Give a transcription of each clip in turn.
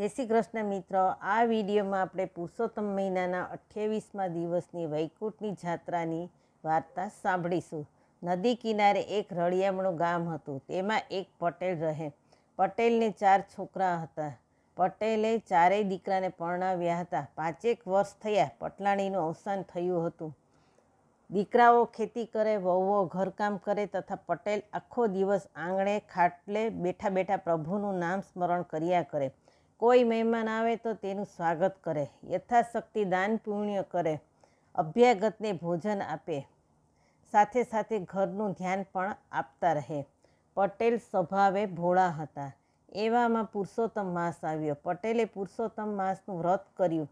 જય શ્રી કૃષ્ણ મિત્રો આ વિડીયોમાં આપણે પુરુષોત્તમ મહિનાના અઠ્યાવીસમાં દિવસની વૈકુંઠની જાત્રાની વાર્તા સાંભળીશું નદી કિનારે એક રળિયામણું ગામ હતું તેમાં એક પટેલ રહે પટેલને ચાર છોકરા હતા પટેલે ચારેય દીકરાને પરણાવ્યા હતા પાંચેક વર્ષ થયા પટલાણીનું અવસાન થયું હતું દીકરાઓ ખેતી કરે વહુઓ ઘરકામ કરે તથા પટેલ આખો દિવસ આંગણે ખાટલે બેઠા બેઠા પ્રભુનું નામ સ્મરણ કર્યા કરે કોઈ મહેમાન આવે તો તેનું સ્વાગત કરે યથાશક્તિ દાન પુણ્ય કરે અભ્યાગતને ભોજન આપે સાથે સાથે ઘરનું ધ્યાન પણ આપતા રહે પટેલ સ્વભાવે ભોળા હતા એવામાં પુરુષોત્તમ માસ આવ્યો પટેલે પુરુષોત્તમ માસનું વ્રત કર્યું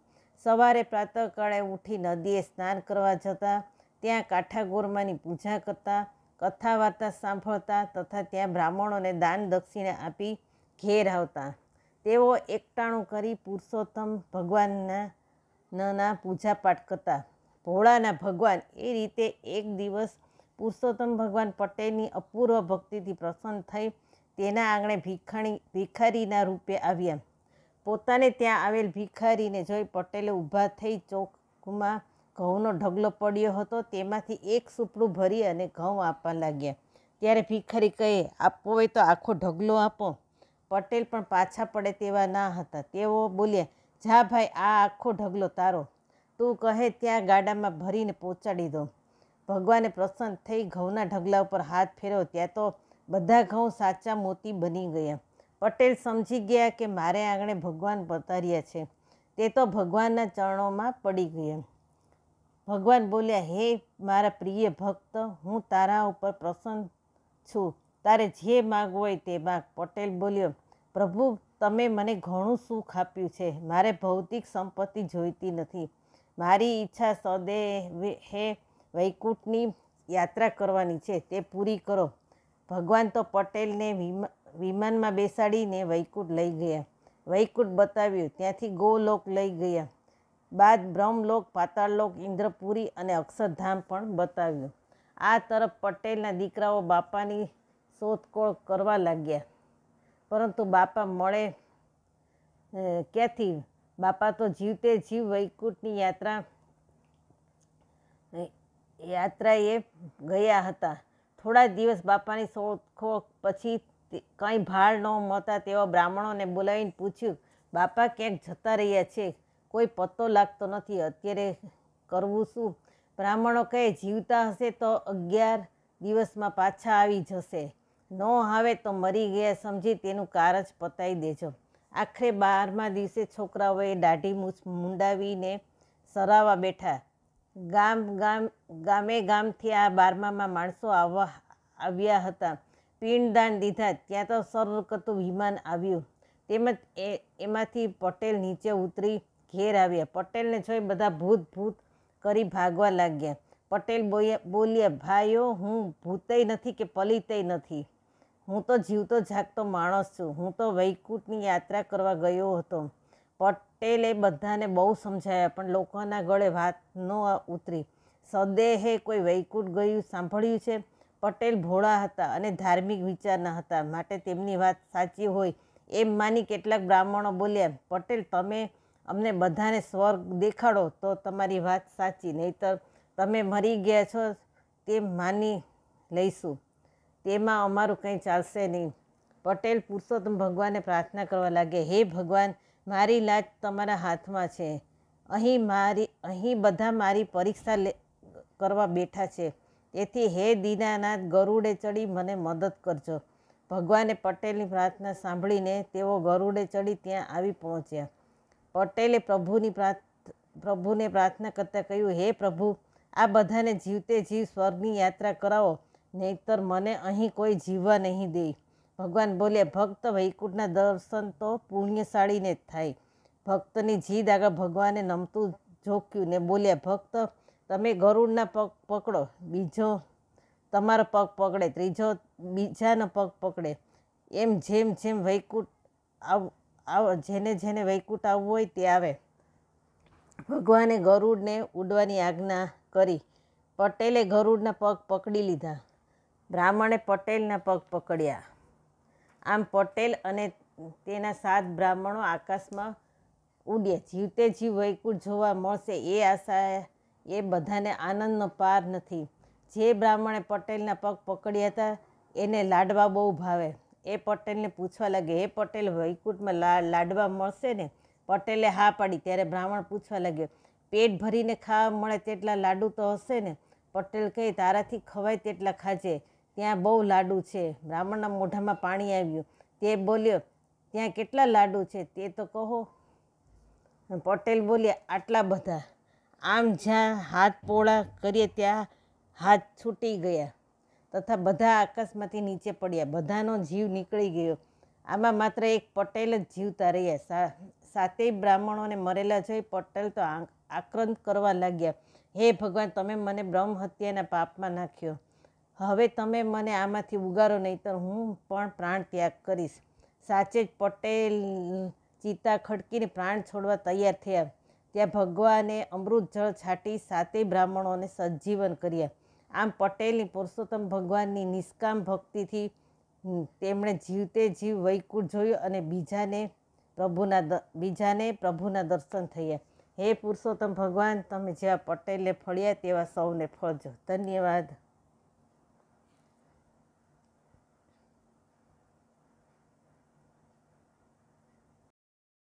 સવારે પ્રાતઃકાળે ઉઠી નદીએ સ્નાન કરવા જતા ત્યાં કાઠાગોરમાની પૂજા કરતા કથા વાર્તા સાંભળતા તથા ત્યાં બ્રાહ્મણોને દાન દક્ષિણા આપી ઘેર આવતા તેઓ એકટાણું કરી પુરુષોત્તમ ભગવાનના પૂજાપાઠ કરતા ભોળાના ભગવાન એ રીતે એક દિવસ પુરુષોત્તમ ભગવાન પટેલની અપૂર્વ ભક્તિથી પ્રસન્ન થઈ તેના આંગણે ભિખારી ભિખારીના રૂપે આવ્યા પોતાને ત્યાં આવેલ ભિખારીને જોઈ પટેલે ઊભા થઈ ચોકમાં ઘઉંનો ઢગલો પડ્યો હતો તેમાંથી એક સૂપડું ભરી અને ઘઉં આપવા લાગ્યા ત્યારે ભિખારી કહે આપવો હોય તો આખો ઢગલો આપો પટેલ પણ પાછા પડે તેવા ના હતા તેઓ બોલ્યા જા ભાઈ આ આખો ઢગલો તારો તું કહે ત્યાં ગાડામાં ભરીને પહોંચાડી દો ભગવાને પ્રસન્ન થઈ ઘઉંના ઢગલા ઉપર હાથ ફેરવ્યો ત્યાં તો બધા ઘઉં સાચા મોતી બની ગયા પટેલ સમજી ગયા કે મારે આંગણે ભગવાન પતાર્યા છે તે તો ભગવાનના ચરણોમાં પડી ગયા ભગવાન બોલ્યા હે મારા પ્રિય ભક્ત હું તારા ઉપર પ્રસન્ન છું તારે જે માગ હોય તે માગ પટેલ બોલ્યો પ્રભુ તમે મને ઘણું સુખ આપ્યું છે મારે ભૌતિક સંપત્તિ જોઈતી નથી મારી ઈચ્છા સદે હે વૈકુંઠની યાત્રા કરવાની છે તે પૂરી કરો ભગવાન તો પટેલને વિમાનમાં બેસાડીને વૈકુંઠ લઈ ગયા વૈકુંઠ બતાવ્યું ત્યાંથી ગોલોક લઈ ગયા બાદ બ્રહ્મલોક પાતાળલોક ઇન્દ્રપુરી અને અક્ષરધામ પણ બતાવ્યું આ તરફ પટેલના દીકરાઓ બાપાની શોધખોળ કરવા લાગ્યા પરંતુ બાપા મળે ક્યાંથી બાપા તો જીવતે જીવ વૈકુંઠની યાત્રા યાત્રાએ ગયા હતા થોડા દિવસ બાપાની શોધખોળ પછી કંઈ ભાર ન મળતા તેવા બ્રાહ્મણોને બોલાવીને પૂછ્યું બાપા ક્યાંક જતા રહ્યા છે કોઈ પત્તો લાગતો નથી અત્યારે કરવું શું બ્રાહ્મણો કહે જીવતા હશે તો અગિયાર દિવસમાં પાછા આવી જશે ન આવે તો મરી ગયા સમજી તેનું કાર જ પતાવી દેજો આખરે બારમા દિવસે છોકરાઓએ દાઢી મૂછ મુંડાવીને સરાવા બેઠા ગામ ગામ ગામે ગામથી આ બારમામાં માણસો આવવા આવ્યા હતા પિંડદાન દીધા ત્યાં તો સરકતું વિમાન આવ્યું તેમજ એ એમાંથી પટેલ નીચે ઉતરી ઘેર આવ્યા પટેલને જોઈ બધા ભૂત ભૂત કરી ભાગવા લાગ્યા પટેલ બોલ્યા બોલ્યા ભાઈઓ હું ભૂતય નથી કે પલિતય નથી હું તો જીવતો જાગતો માણસ છું હું તો વૈકુંઠની યાત્રા કરવા ગયો હતો પટેલે બધાને બહુ સમજાયા પણ લોકોના ગળે વાત ન ઉતરી સદેહે કોઈ વૈકુંઠ ગયું સાંભળ્યું છે પટેલ ભોળા હતા અને ધાર્મિક વિચારના હતા માટે તેમની વાત સાચી હોય એમ માની કેટલાક બ્રાહ્મણો બોલ્યા પટેલ તમે અમને બધાને સ્વર્ગ દેખાડો તો તમારી વાત સાચી નહીતર તમે મરી ગયા છો તેમ માની લઈશું તેમાં અમારું કંઈ ચાલશે નહીં પટેલ પુરુષોત્તમ ભગવાનને પ્રાર્થના કરવા લાગે હે ભગવાન મારી લાજ તમારા હાથમાં છે અહીં મારી અહીં બધા મારી પરીક્ષા લે કરવા બેઠા છે તેથી હે દીનાનાથ ગરુડે ચડી મને મદદ કરજો ભગવાને પટેલની પ્રાર્થના સાંભળીને તેઓ ગરુડે ચડી ત્યાં આવી પહોંચ્યા પટેલે પ્રભુની પ્રાર્થ પ્રભુને પ્રાર્થના કરતાં કહ્યું હે પ્રભુ આ બધાને જીવતે જીવ સ્વર્ગની યાત્રા કરાવો નહીતર મને અહીં કોઈ જીવવા નહીં દે ભગવાન બોલે ભક્ત વૈકુંઠના દર્શન તો પુણ્યશાળીને જ થાય ભક્તની જીદ આગળ ભગવાને નમતું જોક્યું ને બોલ્યા ભક્ત તમે ગરુડના પગ પકડો બીજો તમારો પગ પકડે ત્રીજો બીજાનો પગ પકડે એમ જેમ જેમ વૈકુટ આવ જેને જેને વૈકુટ આવવું હોય તે આવે ભગવાને ગરુડને ઉડવાની આજ્ઞા કરી પટેલે ગરુડના પગ પકડી લીધા બ્રાહ્મણે પટેલના પગ પકડ્યા આમ પટેલ અને તેના સાત બ્રાહ્મણો આકાશમાં ઉડ્યા જીવતે જીવ વૈકુંઠ જોવા મળશે એ આશા એ બધાને આનંદનો પાર નથી જે બ્રાહ્મણે પટેલના પગ પકડ્યા હતા એને લાડવા બહુ ભાવે એ પટેલને પૂછવા લાગે એ પટેલ વૈકુંઠમાં લાડવા મળશે ને પટેલે હા પાડી ત્યારે બ્રાહ્મણ પૂછવા લાગ્યો પેટ ભરીને ખાવા મળે તેટલા લાડુ તો હશે ને પટેલ કહે તારાથી ખવાય તેટલા ખાજે ત્યાં બહુ લાડુ છે બ્રાહ્મણના મોઢામાં પાણી આવ્યું તે બોલ્યો ત્યાં કેટલા લાડુ છે તે તો કહો પટેલ બોલ્યા આટલા બધા આમ જ્યાં હાથ પોળા કરીએ ત્યાં હાથ છૂટી ગયા તથા બધા આકાશમાંથી નીચે પડ્યા બધાનો જીવ નીકળી ગયો આમાં માત્ર એક પટેલ જ જીવતા રહ્યા સાતેય બ્રાહ્મણોને મરેલા જોઈ પટેલ તો આક્રંત કરવા લાગ્યા હે ભગવાન તમે મને બ્રહ્મ હત્યાના પાપમાં નાખ્યો હવે તમે મને આમાંથી ઉગારો નહીતર હું પણ પ્રાણ ત્યાગ કરીશ સાચે જ પટેલ ચિત્તા ખડકીને પ્રાણ છોડવા તૈયાર થયા ત્યાં ભગવાને અમૃત જળ છાટી સાતેય બ્રાહ્મણોને સજીવન કર્યા આમ પટેલની પુરુષોત્તમ ભગવાનની નિષ્કામ ભક્તિથી તેમણે જીવતે જીવ વૈકુંઠ જોયું અને બીજાને પ્રભુના બીજાને પ્રભુના દર્શન થયા હે પુરુષોત્તમ ભગવાન તમે જેવા પટેલે ફળ્યા તેવા સૌને ફળજો ધન્યવાદ